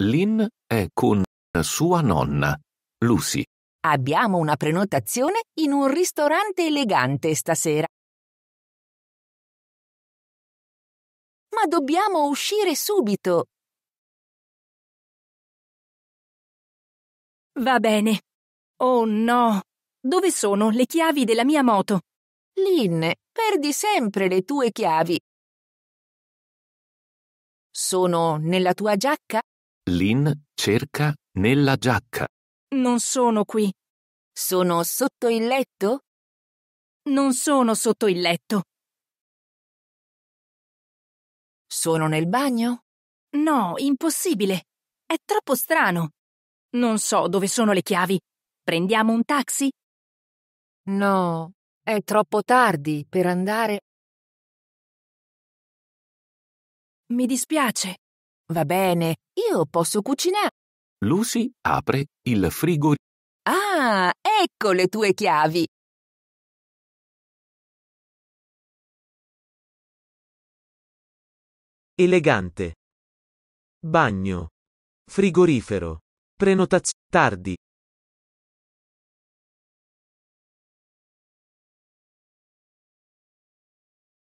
Lynn è con sua nonna, Lucy. Abbiamo una prenotazione in un ristorante elegante stasera. Ma dobbiamo uscire subito. Va bene. Oh no! Dove sono le chiavi della mia moto? Lynn, perdi sempre le tue chiavi. Sono nella tua giacca? Lynn cerca nella giacca. Non sono qui. Sono sotto il letto? Non sono sotto il letto. Sono nel bagno? No, impossibile. È troppo strano. Non so dove sono le chiavi. Prendiamo un taxi? No, è troppo tardi per andare. Mi dispiace. Va bene, io posso cucinare. Lucy apre il frigo. Ah, ecco le tue chiavi. Elegante. Bagno. Frigorifero. Prenotazione. Tardi.